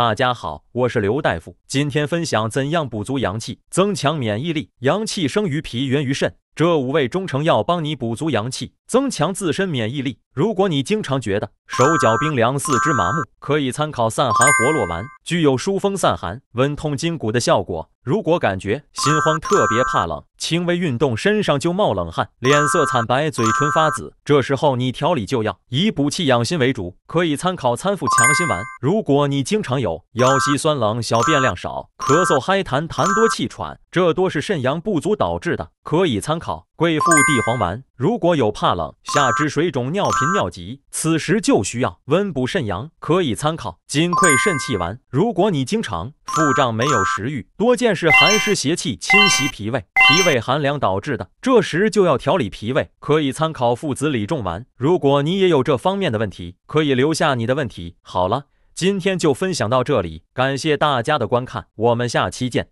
大家好。我是刘大夫，今天分享怎样补足阳气，增强免疫力。阳气生于脾，源于肾，这五味中成药帮你补足阳气，增强自身免疫力。如果你经常觉得手脚冰凉，四肢麻木，可以参考散寒活络丸，具有疏风散寒、温通筋骨的效果。如果感觉心慌，特别怕冷，轻微运动身上就冒冷汗，脸色惨白，嘴唇发紫，这时候你调理就要以补气养心为主，可以参考参附强心丸。如果你经常有腰膝酸。酸冷，小便量少，咳嗽、嗨痰、痰多、气喘，这多是肾阳不足导致的，可以参考桂附地黄丸。如果有怕冷、下肢水肿、尿频、尿急，此时就需要温补肾阳，可以参考金匮肾气丸。如果你经常腹胀、没有食欲，多见是寒湿邪气侵袭脾胃，脾胃寒凉导致的，这时就要调理脾胃，可以参考附子理中丸。如果你也有这方面的问题，可以留下你的问题。好了。今天就分享到这里，感谢大家的观看，我们下期见。